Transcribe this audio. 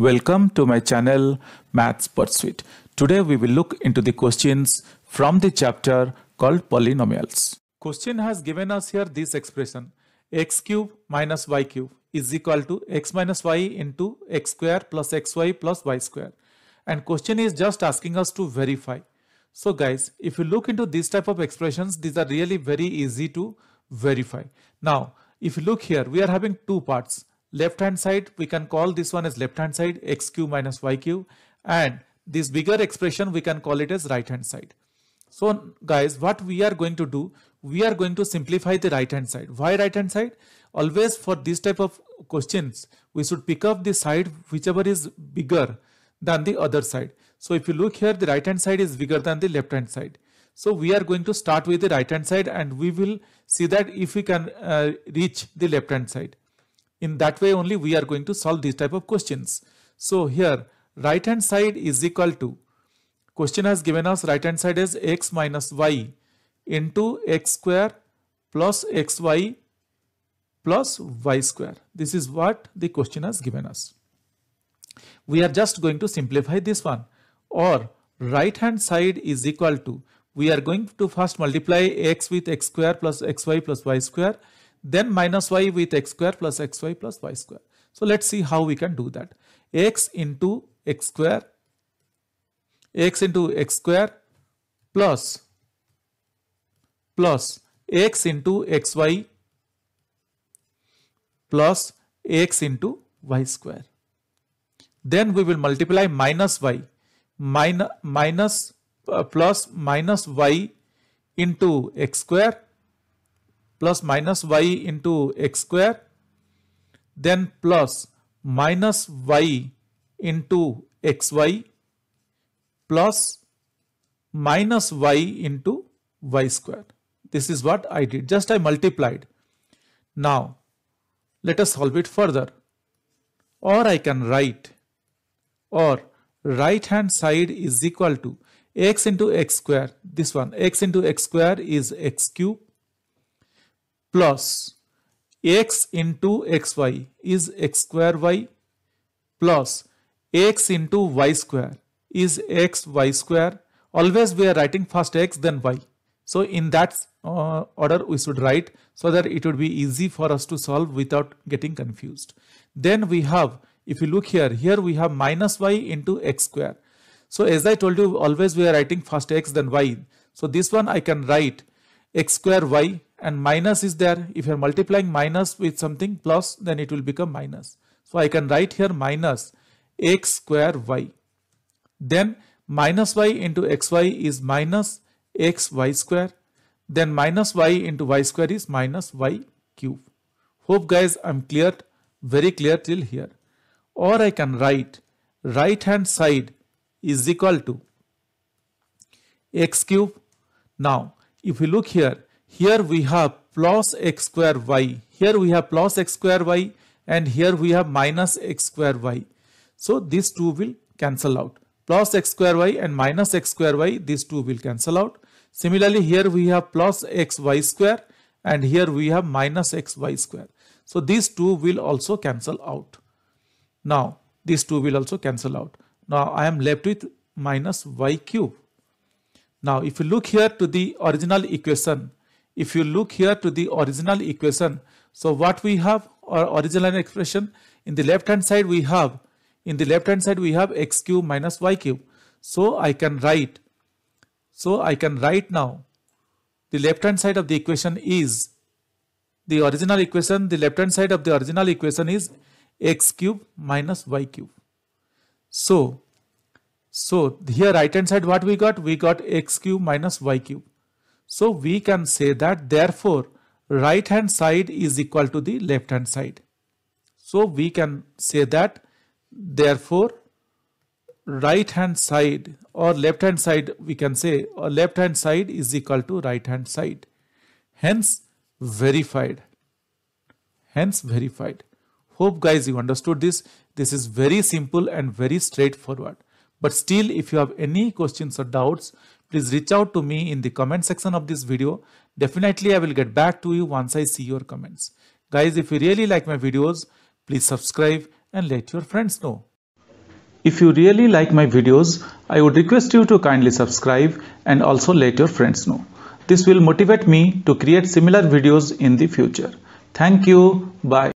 Welcome to my channel Maths Pursuit. Today we will look into the questions from the chapter called polynomials. Question has given us here this expression x cube minus y cube is equal to x minus y into x square plus xy plus y square and question is just asking us to verify. So guys if you look into these type of expressions these are really very easy to verify. Now if you look here we are having two parts left hand side we can call this one as left hand side xq minus yq and this bigger expression we can call it as right hand side so guys what we are going to do we are going to simplify the right hand side why right hand side always for this type of questions we should pick up the side whichever is bigger than the other side so if you look here the right hand side is bigger than the left hand side so we are going to start with the right hand side and we will see that if we can uh, reach the left hand side in that way only we are going to solve these type of questions. So here right hand side is equal to question has given us right hand side is x minus y into x square plus xy plus y square. This is what the question has given us. We are just going to simplify this one or right hand side is equal to we are going to first multiply x with x square plus xy plus y square then minus y with x square plus xy plus y square. So let's see how we can do that. x into x square, x into x square plus plus x into xy plus x into y square. Then we will multiply minus y minus minus uh, plus minus y into x square plus minus y into x square then plus minus y into xy plus minus y into y square. This is what I did. Just I multiplied. Now, let us solve it further. Or I can write or right hand side is equal to x into x square. This one x into x square is x cube plus x into xy is x square y plus x into y square is x y square always we are writing first x then y so in that uh, order we should write so that it would be easy for us to solve without getting confused then we have if you look here here we have minus y into x square so as i told you always we are writing first x then y so this one i can write x square y and minus is there. If you're multiplying minus with something plus, then it will become minus. So I can write here minus x square y. Then minus y into xy is minus xy square. Then minus y into y square is minus y cube. Hope guys I'm clear, very clear till here. Or I can write right hand side is equal to x cube. Now if you look here here we have plus x square y. Here we have plus x square y and here we have minus x square y. So these two will cancel out. Plus x square y and minus x square y, these two will cancel out. Similarly, here we have plus x y square and here we have minus x y square. So these two will also cancel out. Now these two will also cancel out. Now I am left with minus y cube. Now if you look here to the original equation, if you look here to the original equation, so what we have our original expression in the left hand side we have in the left hand side we have x cube minus y cube. So I can write so I can write now the left hand side of the equation is the original equation the left hand side of the original equation is x cube minus y cube. So so here right hand side what we got we got x cube minus y cube. So we can say that therefore right hand side is equal to the left hand side. So we can say that therefore right hand side or left hand side we can say left hand side is equal to right hand side. Hence verified. Hence verified. Hope guys you understood this. This is very simple and very straightforward. But still, if you have any questions or doubts, please reach out to me in the comment section of this video. Definitely, I will get back to you once I see your comments. Guys, if you really like my videos, please subscribe and let your friends know. If you really like my videos, I would request you to kindly subscribe and also let your friends know. This will motivate me to create similar videos in the future. Thank you. Bye.